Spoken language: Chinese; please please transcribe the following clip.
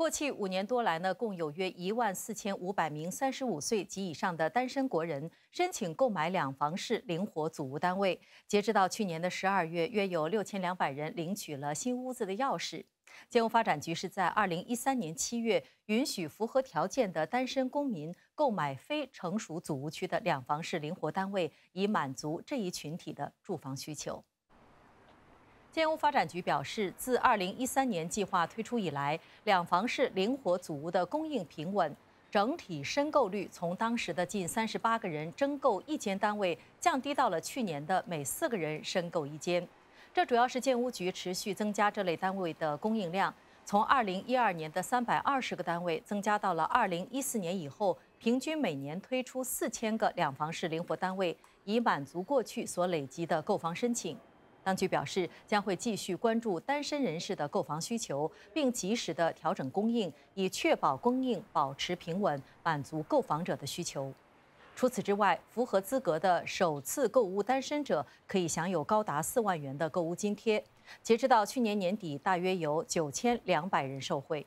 过去五年多来呢，共有约一万四千五百名三十五岁及以上的单身国人申请购买两房式灵活组屋单位。截止到去年的十二月，约有六千两百人领取了新屋子的钥匙。建屋发展局是在二零一三年七月允许符合条件的单身公民购买非成熟组屋区的两房式灵活单位，以满足这一群体的住房需求。建屋发展局表示，自2013年计划推出以来，两房式灵活组屋的供应平稳，整体申购率从当时的近38个人征购一间单位，降低到了去年的每四个人申购一间。这主要是建屋局持续增加这类单位的供应量，从2012年的320个单位，增加到了2014年以后平均每年推出4000个两房式灵活单位，以满足过去所累积的购房申请。当局表示，将会继续关注单身人士的购房需求，并及时的调整供应，以确保供应保持平稳，满足购房者的需求。除此之外，符合资格的首次购物单身者可以享有高达四万元的购物津贴。截止到去年年底，大约有九千两百人受惠。